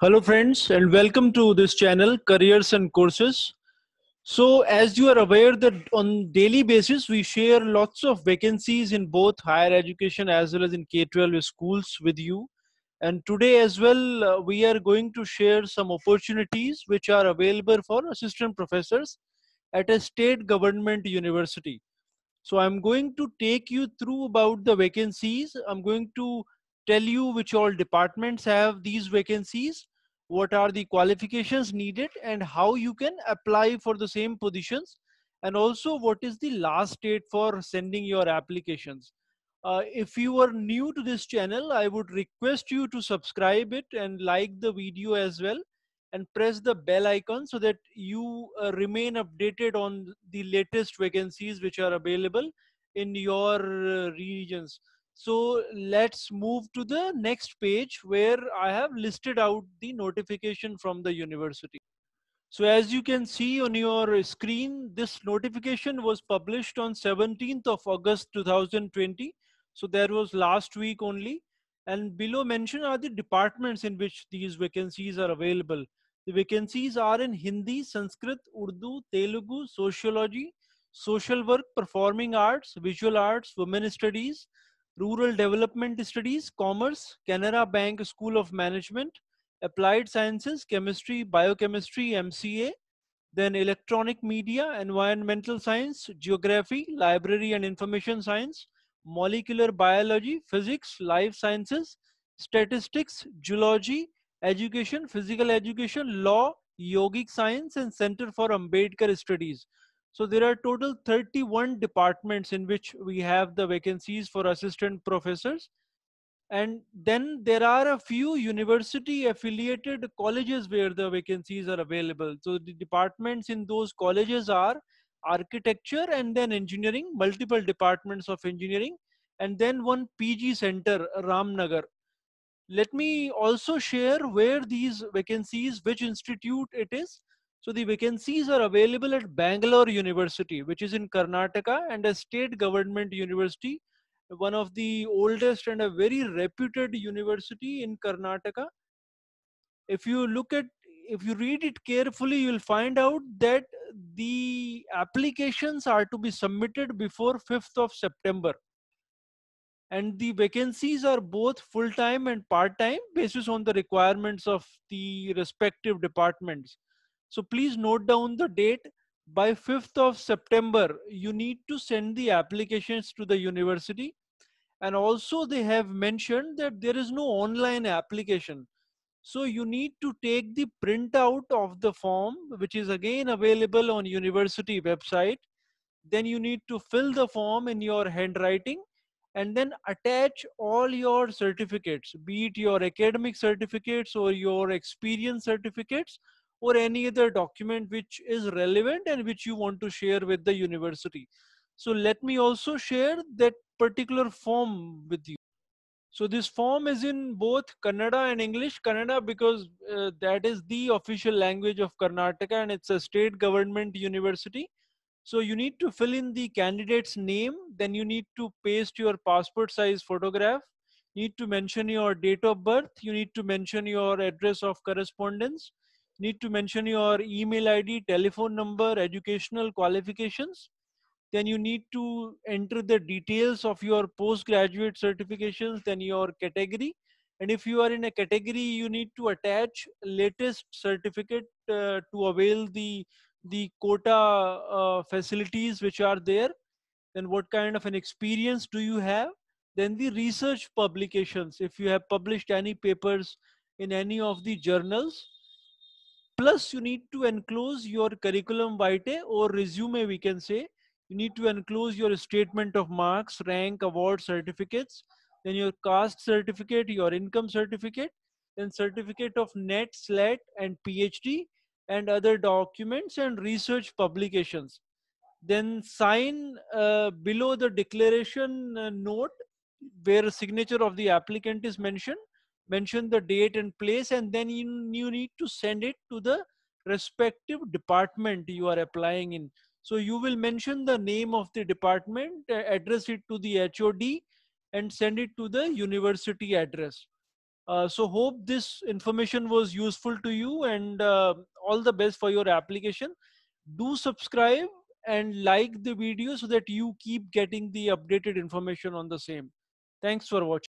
Hello friends and welcome to this channel Careers and Courses. So as you are aware that on daily basis we share lots of vacancies in both higher education as well as in K-12 schools with you and today as well uh, we are going to share some opportunities which are available for assistant professors at a state government university. So I'm going to take you through about the vacancies. I'm going to tell you which all departments have these vacancies, what are the qualifications needed and how you can apply for the same positions and also what is the last date for sending your applications. Uh, if you are new to this channel, I would request you to subscribe it and like the video as well and press the bell icon so that you uh, remain updated on the latest vacancies which are available in your uh, regions. So let's move to the next page where I have listed out the notification from the university. So as you can see on your screen, this notification was published on 17th of August 2020. So there was last week only. And below mentioned are the departments in which these vacancies are available. The vacancies are in Hindi, Sanskrit, Urdu, Telugu, Sociology, Social Work, Performing Arts, Visual Arts, Women Studies, rural development studies, commerce, Canara Bank School of Management, applied sciences, chemistry, biochemistry, MCA, then electronic media, environmental science, geography, library and information science, molecular biology, physics, life sciences, statistics, geology, education, physical education, law, yogic science and Center for Ambedkar Studies. So there are total 31 departments in which we have the vacancies for assistant professors. And then there are a few university affiliated colleges where the vacancies are available. So the departments in those colleges are architecture and then engineering, multiple departments of engineering, and then one PG center, Ramnagar. Let me also share where these vacancies, which institute it is, so the vacancies are available at Bangalore University, which is in Karnataka and a state government university, one of the oldest and a very reputed university in Karnataka. If you look at, if you read it carefully, you'll find out that the applications are to be submitted before 5th of September and the vacancies are both full time and part time basis on the requirements of the respective departments so please note down the date by 5th of September, you need to send the applications to the university. And also they have mentioned that there is no online application. So you need to take the printout of the form, which is again available on university website. Then you need to fill the form in your handwriting and then attach all your certificates, be it your academic certificates or your experience certificates or any other document which is relevant and which you want to share with the university. So let me also share that particular form with you. So this form is in both Kannada and English. Kannada because uh, that is the official language of Karnataka and it's a state government university. So you need to fill in the candidate's name. Then you need to paste your passport size photograph. You need to mention your date of birth. You need to mention your address of correspondence need to mention your email ID, telephone number, educational qualifications. Then you need to enter the details of your postgraduate certifications, then your category. And if you are in a category, you need to attach latest certificate uh, to avail the, the quota uh, facilities which are there. Then what kind of an experience do you have? Then the research publications, if you have published any papers in any of the journals, plus you need to enclose your curriculum vitae or resume we can say you need to enclose your statement of marks rank award certificates then your caste certificate your income certificate then certificate of net slat and phd and other documents and research publications then sign uh, below the declaration uh, note where signature of the applicant is mentioned mention the date and place and then you, you need to send it to the respective department you are applying in so you will mention the name of the department uh, address it to the hod and send it to the university address uh, so hope this information was useful to you and uh, all the best for your application do subscribe and like the video so that you keep getting the updated information on the same thanks for watching